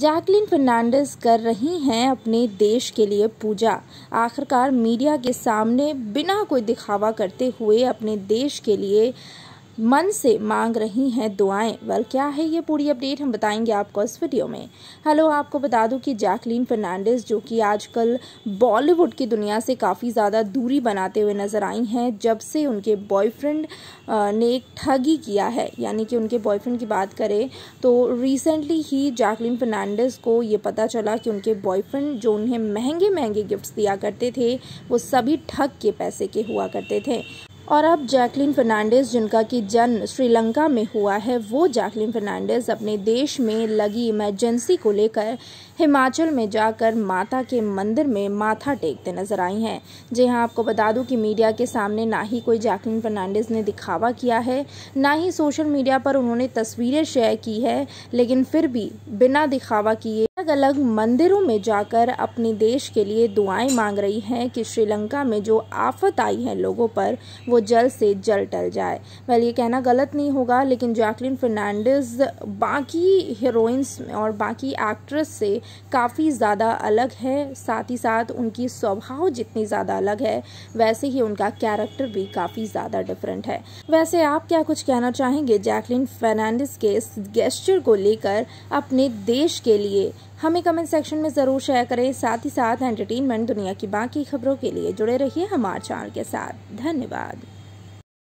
Jacqueline Fernandes कर रही हैं अपने देश के लिए पूजा आखिरकार मीडिया के सामने बिना कोई दिखावा करते हुए अपने देश के लिए मन से मांग रही हैं दुआएं वेल क्या है ये पूरी अपडेट हम बताएंगे आपको इस वीडियो में हेलो आपको बता दूं कि जैकलीन फर्नांडिस जो कि आजकल बॉलीवुड की दुनिया से काफ़ी ज़्यादा दूरी बनाते हुए नज़र आई हैं जब से उनके बॉयफ्रेंड ने एक ठगी किया है यानी कि उनके बॉयफ्रेंड की बात करें तो रिसेंटली ही जैकलीन फर्नांडिस को ये पता चला कि उनके बॉयफ्रेंड जो उन्हें महंगे महंगे गिफ्ट्स दिया करते थे वो सभी ठग के पैसे के हुआ करते थे और अब जैकलिन फर्नांडिस जिनका कि जन्म श्रीलंका में हुआ है वो जैकलिन फर्नांडिस अपने देश में लगी इमरजेंसी को लेकर हिमाचल में जाकर माता के मंदिर में माथा टेकते नजर आई हैं जी हाँ आपको बता दूं कि मीडिया के सामने ना ही कोई जैकलिन फर्नांडिस ने दिखावा किया है ना ही सोशल मीडिया पर उन्होंने तस्वीरें शेयर की है लेकिन फिर भी बिना दिखावा किए अलग अलग मंदिरों में जाकर अपने देश के लिए दुआएं मांग रही हैं कि श्रीलंका में जो आफत आई है लोगों पर वो जल्द से जल्द टल जाए वेल ये कहना गलत नहीं होगा लेकिन जैकलिन फर्नांडिस बाकी हीरोइंस और बाकी एक्ट्रेस से काफ़ी ज़्यादा अलग है साथ ही साथ उनकी स्वभाव जितनी ज़्यादा अलग है वैसे ही उनका कैरेक्टर भी काफ़ी ज़्यादा डिफरेंट है वैसे आप क्या कुछ कहना चाहेंगे जैकलिन फर्नांडिस के इस गेस्चर को लेकर अपने देश के लिए हमें कमेंट सेक्शन में ज़रूर शेयर करें साथ ही साथ एंटरटेनमेंट दुनिया की बाकी खबरों के लिए जुड़े रहिए हमारे चैनल के साथ धन्यवाद